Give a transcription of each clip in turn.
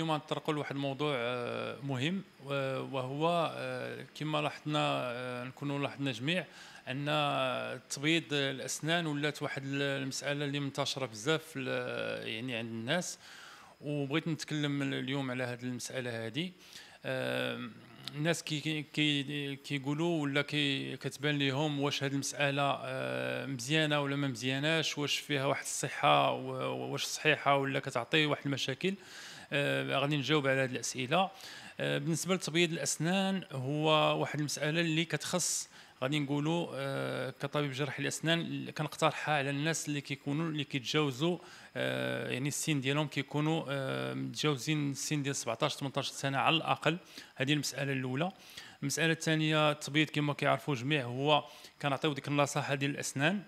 اليوم نطرقوا لواحد الموضوع آه، مهم وهو آه، كما لاحظنا آه، نكونوا لاحظنا جميع ان تبيض الاسنان ولات واحد المساله اللي منتشره بزاف يعني عند الناس وبغيت نتكلم اليوم على هذه المساله هذه الناس كي كي كيقولوا ولا كي كتبان لهم واش هذه المساله مزيانه ولا ما مزياناش واش فيها واحد الصحه واش صحيحه ولا كتعطي واحد المشاكل آه، غادي نجاوب على هذه الاسئله آه، بالنسبه لتبييض الاسنان هو واحد المساله اللي كتخص غادي نقولوا آه، كطبيب جراح الاسنان كنقترحها على الناس اللي كيكونوا اللي كيتجاوزوا يعني السن ديالهم كيكونوا متجاوزين السن ديال 17 18 سنه على الاقل هذه المساله الاولى المساله الثانيه التبييض كما كيعرفوا جميع هو كنعطيو ديك النصائح ديال الاسنان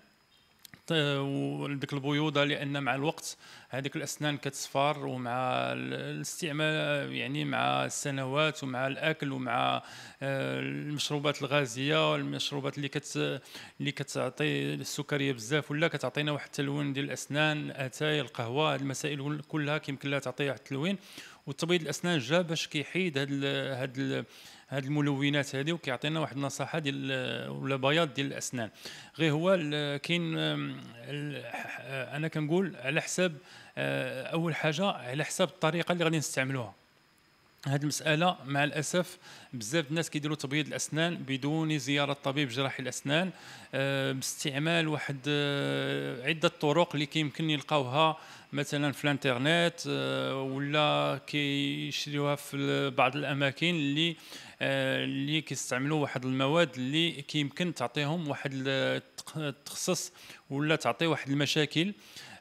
وديك البيوضه لان مع الوقت هذيك الاسنان كتصفر ومع الاستعمال يعني مع السنوات ومع الاكل ومع آه، المشروبات الغازيه والمشروبات اللي كت اللي كتعطي السكريه بزاف ولا كتعطينا واحد التلوين ديال الاسنان اتاي القهوه المسائل كلها كيمكن لها تعطيها التلوين والتبييض الاسنان جا باش كيحيد هاد ال هاد ال هاد الملونات هذه وكيعطينا واحد النصيحه ديال ولا بياض ديال الاسنان غير هو كاين انا كنقول على حساب آه، اول حاجه على حساب الطريقه اللي غادي نستعملوها هذه المسألة مع الأسف بزاف الناس كيديروا تبييض الأسنان بدون زيارة طبيب جراحي الأسنان آه، باستعمال واحد آه، عدة طرق اللي كيمكن يلقاوها مثلا في الانترنت آه، ولا كيشريوها في بعض الأماكن اللي اللي كيستعملوا واحد المواد اللي كيمكن تعطيهم واحد التخصص ولا تعطي واحد المشاكل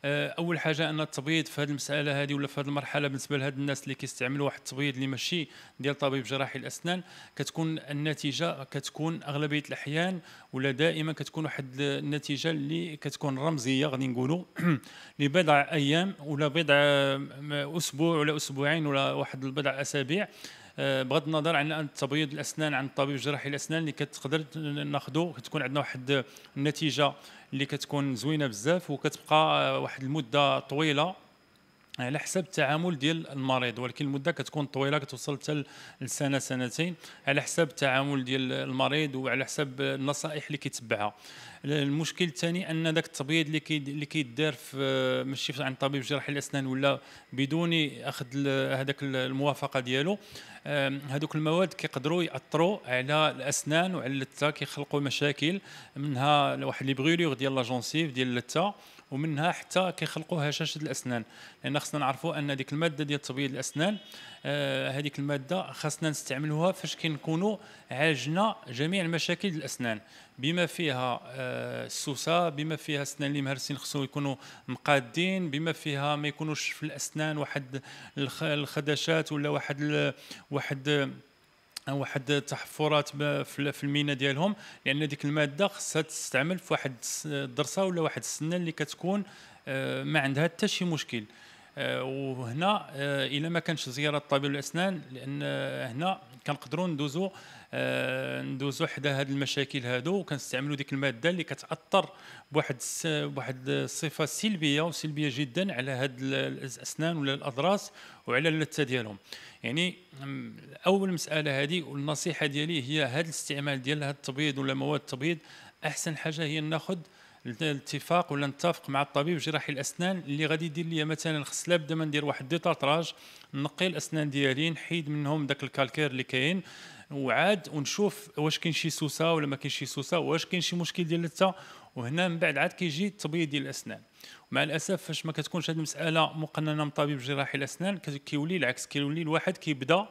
آه، اول حاجه ان التبييض في هذه المساله هذه ولا في هذه المرحله بالنسبه لهاد الناس اللي كيستعملوا واحد التبييض اللي ماشي ديال طبيب جراحي الاسنان كتكون النتيجه كتكون اغلبيه الاحيان ولا دائما كتكون واحد النتيجه اللي كتكون رمزيه غادي نقولوا لبضع ايام ولا بضع اسبوع ولا اسبوعين ولا واحد البضع اسابيع آه، بغض النظر عن تبييض الاسنان عن الطبيب جراحي الاسنان اللي كتقدر ناخذو كتكون عندنا واحد النتيجه اللي كتكون زوينه بزاف وكتبقى آه، واحد المده طويله على حسب التعامل ديال المريض ولكن المده كتكون طويله كتوصل حتى لسنه سنتين على حسب التعامل ديال المريض وعلى حسب النصائح اللي كيتبعها المشكل الثاني ان ذاك التبييض اللي كي اللي كيدار في ماشي عند طبيب جراح الاسنان ولا بدون اخذ هذاك الموافقه ديالو هذوك المواد كيقدروا ياثروا على الاسنان وعلى اللثه كيخلقوا مشاكل منها واحد لي بغيلور ديال لاجونسيف ديال اللثه ومنها حتى كيخلقوا هشاشه الاسنان لان خصنا نعرفوا ان ديك الماده ديال تبييض الاسنان آه، هذيك الماده خصنا نستعملوها فاش كنكونوا عالجنا جميع المشاكل الاسنان بما فيها آه، السوسه بما فيها الاسنان اللي مهرسين خصو يكونوا مقادين بما فيها ما يكونوش في الاسنان واحد الخدشات ولا واحد واحد واحد التحفرات في الميناء ديالهم لان ديك الماده خصها تستعمل في واحد الدرسه ولا واحد السنه اللي كتكون آه، ما عندها حتى شي مشكل آه، وهنا آه، الا ما كانش زياره طبيب الاسنان لان آه، هنا كنقدروا ندوزو ندوزو حدا هاد المشاكل هادو وكنستعملوا ديك الماده اللي كتاثر بواحد بواحد الصفه سلبيه وسلبيه جدا على هاد الاسنان ولا الاضراس وعلى اللثه ديالهم يعني اول مساله هذه والنصيحه ديالي هي هاد الاستعمال ديال هاد التبيض ولا مواد التبيض احسن حاجه هي ناخذ الاتفاق ولا نتفق مع الطبيب جراحي الاسنان اللي غادي يدير لي مثلا خص لابد ما ندير واحد ديتاتراج نقي الاسنان ديالي نحيد منهم داك الكالكير اللي كاين وعاد ونشوف واش كاين شي سوسه ولا ما كاينش شي سوسه واش كاين شي مشكل ديال اللثه وهنا من بعد عاد كيجي التبييض ديال الاسنان مع الاسف فاش ما كتكونش هذه المساله مقننه من طبيب جراحي الاسنان كيولي العكس كيولي الواحد كيبدا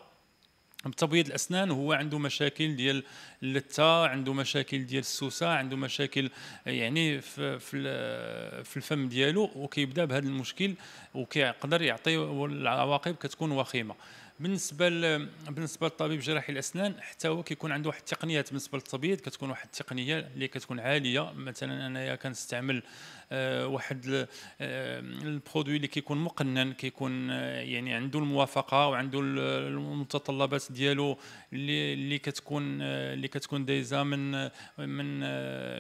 بتبيض الاسنان وهو عنده مشاكل ديال اللثه عنده مشاكل ديال السوسه عنده مشاكل يعني في في الفم ديالو وكيبدا بهذا المشكل وكيقدر يعطي العواقب كتكون وخيمه بالنسبه بالنسبه للطبيب جراحي الاسنان حتى هو كيكون عنده واحد التقنيات بالنسبه للتبييض كتكون واحد التقنيه اللي كتكون عاليه مثلا انايا كنستعمل آه، واحد آه، البرودوي اللي كيكون مقنن كيكون آه، يعني عنده الموافقه وعنده المتطلبات ديالو اللي اللي كتكون اللي كتكون دايزه من من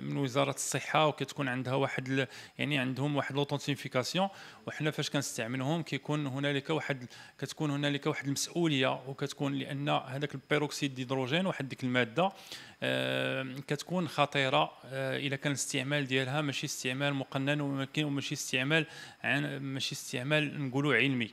من وزاره الصحه وكتكون عندها واحد يعني عندهم واحد لوثنتيفيكاسيون وحنا فاش كنستعملهم كيكون هنالك واحد كتكون هنالك واحد المسؤوليه مسؤوليه وكتكون لان هذاك البيروكسيد ديدروجين واحد ديك الماده آه، كتكون خطيره اذا آه، كان الاستعمال ديالها ماشي استعمال مقنن وماشي استعمال ماشي استعمال نقولوا علمي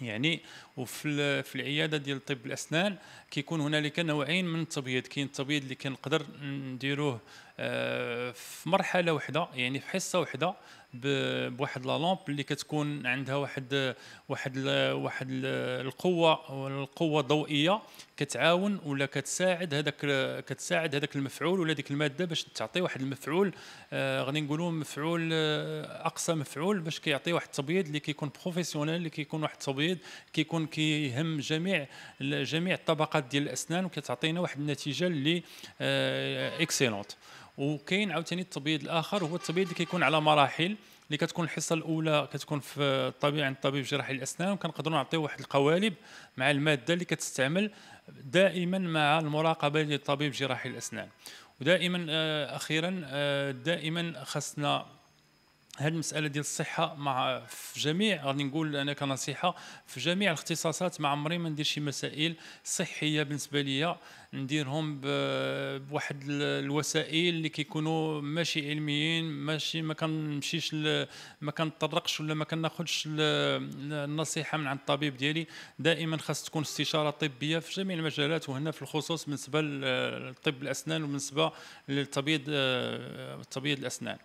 يعني وفي في العياده ديال طب الاسنان كيكون هنالك نوعين من التبييض كاين التبييض اللي كنقدر نديروه آه، في مرحله وحده يعني في حصه وحده بواحد لا لامب اللي كتكون عندها واحد واحد واحد القوه القوه الضوئيه كتعاون ولا كتساعد هذاك كتساعد هذاك المفعول ولا ديك الماده باش تعطي واحد المفعول آه، غادي نقولوا مفعول آه، اقصى مفعول باش كيعطي واحد التبييض اللي كيكون بروفيسيونيل اللي كيكون واحد التبييض كيكون كيهم جميع جميع الطبقات ديال الاسنان وكتعطينا واحد النتيجه اللي اكسيلونت وكاين عاوتاني التبييض الاخر هو التبييض اللي كيكون على مراحل اللي كتكون الحصه الاولى كتكون في الطبيب عند الطبيب جراحي الاسنان وكنقدروا نعطيو واحد القوالب مع الماده اللي كتستعمل دائما مع المراقبه للطبيب جراحي الاسنان ودائما آه، اخيرا آه، دائما خاصنا هذه المساله ديال الصحه مع في جميع غادي نقول انا كنصيحه في جميع الاختصاصات ما عمري ما ندير شي مسائل صحيه بالنسبه ليا نديرهم بواحد الوسائل اللي كيكونوا ماشي علميين ماشي ما كنمشيش ما كنطرقش ولا ما كناخذش النصيحه من عند الطبيب ديالي دائما خاص تكون استشاره طبيه في جميع المجالات وهنا في الخصوص بالنسبه لطب الاسنان وبالنسبه للتبييض تبييض آه، الاسنان